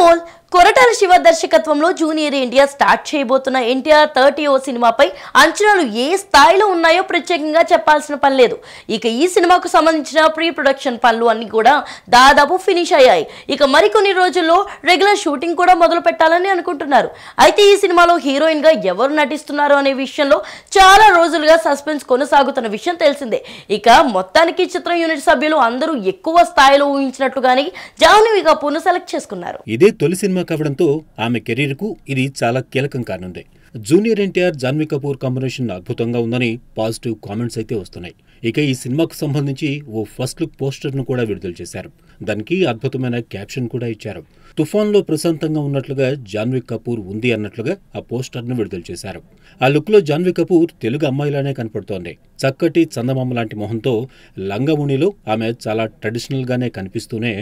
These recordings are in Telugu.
all కొరటాల శివ దర్శకత్వంలో జూనియర్ ఇండియా స్టార్ట్ చేయబోతున్న ఎన్టీఆర్ థర్టీ ఓ సినిమాపై అంచనాలు ఏ స్థాయిలో ఉన్నాయో ప్రత్యేకంగా చెప్పాల్సిన పని లేదు ఇక ఈ సినిమాకు సంబంధించిన ప్రీ ప్రొడక్షన్ పనులు అన్ని కూడా దాదాపు ఫినిష్ అయ్యాయి ఇక మరికొన్ని రోజుల్లో రెగ్యులర్ షూటింగ్ కూడా మొదలు పెట్టాలని అనుకుంటున్నారు అయితే ఈ సినిమాలో హీరోయిన్ గా ఎవరు నటిస్తున్నారు అనే విషయంలో చాలా రోజులుగా సస్పెన్స్ కొనసాగుతున్న విషయం తెలిసిందే ఇక మొత్తానికి చిత్రం యూనిట్ సభ్యులు అందరూ ఎక్కువ స్థాయిలో ఊహించినట్లుగానే జాహ్నవి కపూర్ను సెలెక్ట్ చేసుకున్నారు ఇదే తొలి సినిమా సినిమా కావడంతో ఆమె కెరీర్కు ఇది చాలా కీలకం కానుంది జూనియర్ ఎన్టీఆర్ జాన్వీ కపూర్ కాంబినేషన్ అద్భుతంగా ఉందని పాజిటివ్ కామెంట్స్ అయితే వస్తున్నాయి ఇక ఈ సినిమాకు సంబంధించి ఓ ఫస్ట్ లుక్ పోస్టర్ను కూడా విడుదల చేశారు దానికి అద్భుతమైన క్యాప్షన్ కూడా ఇచ్చారు తుఫాన్లో ప్రశాంతంగా ఉన్నట్లుగా జాన్వీ కపూర్ ఉంది అన్నట్లుగా ఆ పోస్టర్ను విడుదల చేశారు ఆ లుక్లో జాన్వీ కపూర్ తెలుగు అమ్మాయిలానే కనపడుతోంది చక్కటి చందమామ లాంటి మొహంతో లంగముణిలో ఆమె చాలా ట్రెడిషనల్గానే కనిపిస్తూనే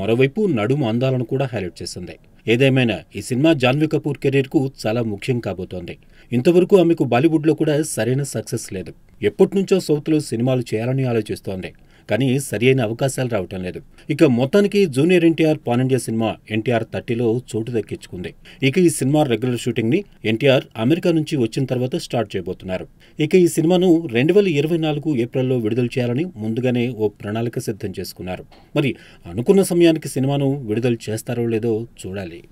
మరోవైపు నడుము అందాలను కూడా హైలైట్ చేసింది ఏదేమైనా ఈ సినిమా జాన్వీ కపూర్ కెరీర్కు చాలా ముఖ్యం కాబోతోంది ఇంతవరకు ఆమెకు బాలీవుడ్లో కూడా సరైన సక్సెస్ లేదు ఎప్పటినుంచో సౌత్లో సినిమాలు చేయాలని ఆలోచిస్తోంది కానీ సరియైన అవకాశాలు రావటం లేదు ఇక మొత్తానికి junior NTR pan India cinema NTR థర్టీలో చోటు దక్కించుకుంది ఇక ఈ సినిమా రెగ్యులర్ షూటింగ్ ని ఎన్టీఆర్ అమెరికా నుంచి వచ్చిన తర్వాత స్టార్ట్ చేయబోతున్నారు ఇక ఈ సినిమాను రెండు వేల ఇరవై నాలుగు ఏప్రిల్లో విడుదల చేయాలని ముందుగానే ఓ ప్రణాళిక సిద్ధం చేసుకున్నారు మరి అనుకున్న సమయానికి సినిమాను విడుదల చేస్తారో లేదో చూడాలి